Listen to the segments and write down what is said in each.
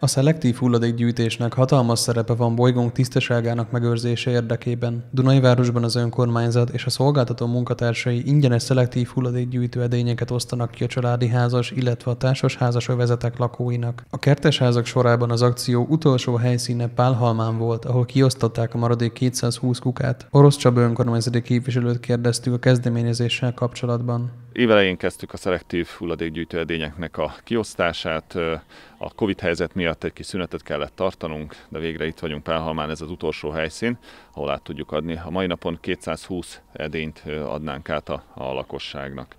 A szelektív hulladékgyűjtésnek hatalmas szerepe van bolygónk tisztaságának megőrzése érdekében. Dunai városban az önkormányzat és a szolgáltató munkatársai ingyenes szelektív hulladékgyűjtő edényeket osztanak ki a családi házas, illetve a társas házas övezetek lakóinak. A kertes házak sorában az akció utolsó helyszíne Pálhalmán volt, ahol kiosztották a maradék 220 kukát. Orosz Csaba önkormányzati képviselőt kérdeztük a kezdeményezéssel kapcsolatban. Évelején kezdtük a szelektív hulladékgyűjtő edényeknek a kiosztását. A Covid helyzet miatt egy kis szünetet kellett tartanunk, de végre itt vagyunk Pálhalmán, ez az utolsó helyszín, ahol át tudjuk adni. A mai napon 220 edényt adnánk át a, a lakosságnak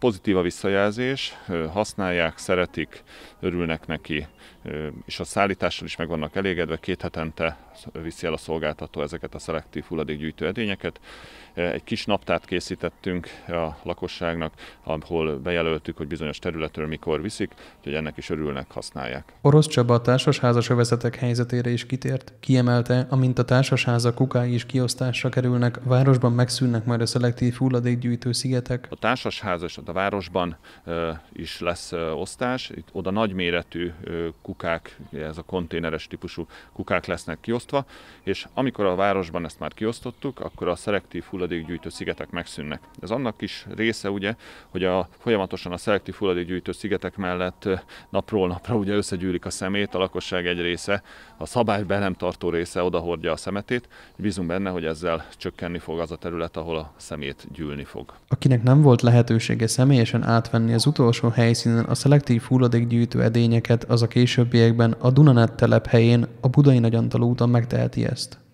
pozitív a visszajelzés, használják, szeretik, örülnek neki, és a szállítással is meg vannak elégedve, két hetente viszi el a szolgáltató ezeket a szelektív hulladékgyűjtő edényeket. Egy kis naptárt készítettünk a lakosságnak, ahol bejelöltük, hogy bizonyos területről mikor viszik, hogy ennek is örülnek, használják. Orosz Csaba a társasházasövezetek övezetek helyzetére is kitért. Kiemelte, amint a társasházak kukái is kiosztásra kerülnek, a városban megszűnnek majd a szelektív hulladékgyűjtő szigetek. A társasházas, a a városban is lesz osztás, itt oda nagyméretű kukák, ez a konténeres típusú kukák lesznek kiosztva, és amikor a városban ezt már kiosztottuk, akkor a szelektív hulladékgyűjtő szigetek megszűnnek. Ez annak is része ugye, hogy a, folyamatosan a szelektív hulladékgyűjtő szigetek mellett napról napra ugye összegyűlik a szemét, a lakosság egy része, a be nem tartó része odahordja a szemetét, bízunk benne, hogy ezzel csökkenni fog az a terület, ahol a szemét gyűlni fog. Akinek nem volt lehetősége személyesen átvenni az utolsó helyszínen a szelektív hulladékgyűjtő edényeket, az a későbbiekben a Dunanet telep helyén a Budai Nagyantal úton megteheti ezt.